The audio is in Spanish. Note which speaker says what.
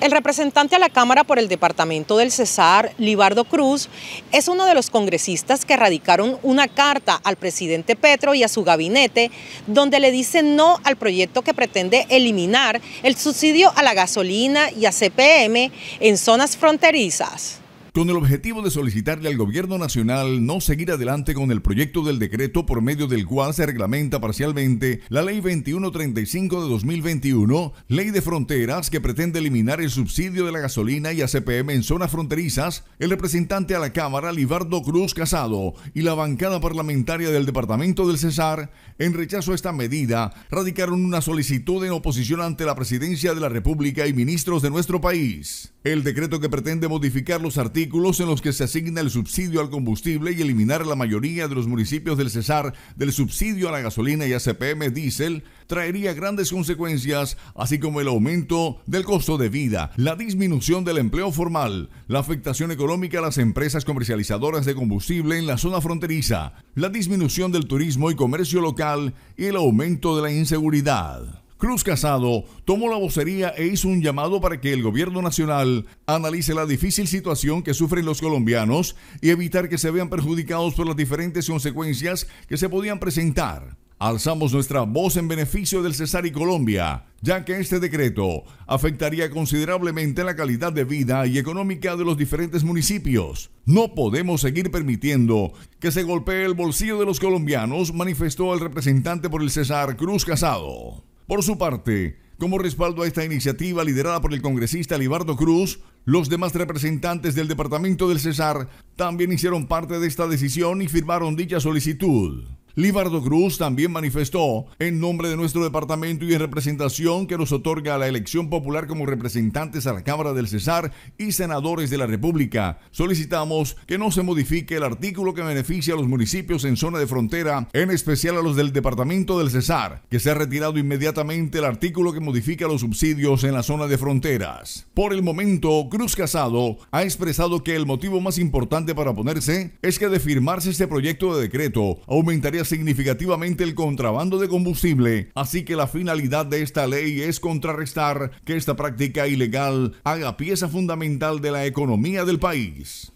Speaker 1: El representante a la Cámara por el Departamento del Cesar, Libardo Cruz, es uno de los congresistas que radicaron una carta al presidente Petro y a su gabinete donde le dice no al proyecto que pretende eliminar el subsidio a la gasolina y a CPM en zonas fronterizas
Speaker 2: con el objetivo de solicitarle al Gobierno Nacional no seguir adelante con el proyecto del decreto por medio del cual se reglamenta parcialmente la Ley 2135 de 2021, Ley de Fronteras, que pretende eliminar el subsidio de la gasolina y ACPM en zonas fronterizas, el representante a la Cámara, Libardo Cruz Casado, y la bancada parlamentaria del Departamento del Cesar, en rechazo a esta medida, radicaron una solicitud en oposición ante la Presidencia de la República y ministros de nuestro país. El decreto que pretende modificar los artículos artículos en los que se asigna el subsidio al combustible y eliminar la mayoría de los municipios del Cesar del subsidio a la gasolina y ACPM diésel traería grandes consecuencias, así como el aumento del costo de vida, la disminución del empleo formal, la afectación económica a las empresas comercializadoras de combustible en la zona fronteriza, la disminución del turismo y comercio local y el aumento de la inseguridad. Cruz Casado tomó la vocería e hizo un llamado para que el gobierno nacional analice la difícil situación que sufren los colombianos y evitar que se vean perjudicados por las diferentes consecuencias que se podían presentar. Alzamos nuestra voz en beneficio del Cesar y Colombia, ya que este decreto afectaría considerablemente la calidad de vida y económica de los diferentes municipios. No podemos seguir permitiendo que se golpee el bolsillo de los colombianos, manifestó el representante por el Cesar Cruz Casado. Por su parte, como respaldo a esta iniciativa liderada por el congresista Libardo Cruz, los demás representantes del Departamento del Cesar también hicieron parte de esta decisión y firmaron dicha solicitud. Líbardo Cruz también manifestó, en nombre de nuestro departamento y en representación que nos otorga la elección popular como representantes a la Cámara del Cesar y senadores de la República, solicitamos que no se modifique el artículo que beneficia a los municipios en zona de frontera, en especial a los del departamento del Cesar, que se ha retirado inmediatamente el artículo que modifica los subsidios en la zona de fronteras. Por el momento, Cruz Casado ha expresado que el motivo más importante para ponerse es que de firmarse este proyecto de decreto aumentaría significativamente el contrabando de combustible, así que la finalidad de esta ley es contrarrestar que esta práctica ilegal haga pieza fundamental de la economía del país.